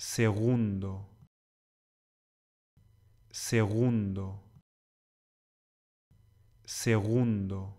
segundo, segundo, segundo.